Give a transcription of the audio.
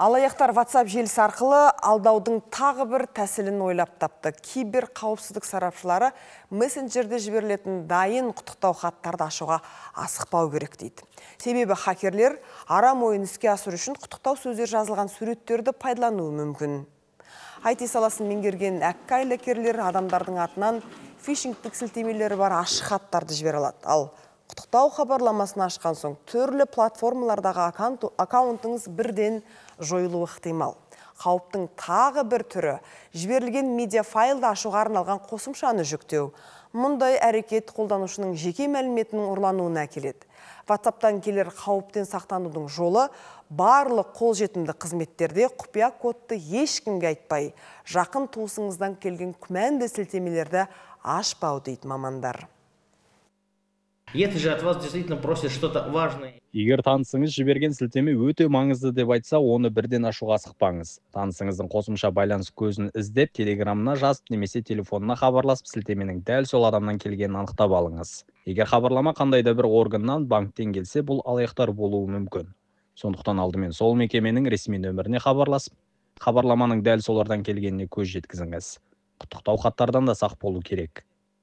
Алаяқтар WhatsApp желісі арқылы алдаудың тағы бір тәсілін ойлап тапты. Кибер қауіпсіздік сарапшылары мессенджерде жіберілетін дайын құттықтау хаттарды ашуға асықпау керек дейді. Себебі хакерлер арам ойын іске асыру үшін құттықтау сөздер жазылған суреттерді пайдалануы мүмкін. IT саласын меңгерген әккі адамдардың атынан фишингтік сілтемелері бар ашық хаттарды жібере алады. Ал құттықтау хабарламасын ашқан соң түрлі платформалардағы аккаунтыңыз бірден жойылуы ықтимал қауіптің тағы бір түрі жіберілген медиа файлды ашуға арналған қосымшаны жүктеу мұндай әрекет қолданушының жеке мәліметінің ұрлануына әкеледі ватсаптан келер қауіптен сақтанудың жолы барлық қолжетімді қызметтерде құпия кодты ешкімге айтпай жақын туысыңыздан келген күмәнді сілтемелерді ашпау дейді мамандар Если же от вас действительно просят что-то важное. Егер танысыңыз жіберген сілтеме өте маңызды деп айтса, оны бірден ашуға асықпаңыз. Танысыңыздың қосымша байланыс көзін іздеп, телеграмына жазып немесе телефонына хабарласып, сілтеменің дәл сол адамнан келгенін анықтап алыңыз. Егер хабарлама қандай да бір органнан, банктен келсе, бұл алаяқтар болуы мүмкін. Сондықтан алдымен сол мекеменің ресми нөміріне хабарласып, хабарламаның дәл солардан келгеніне көз жеткізіңіз. Құттықтау хаттардан да сақ болу керек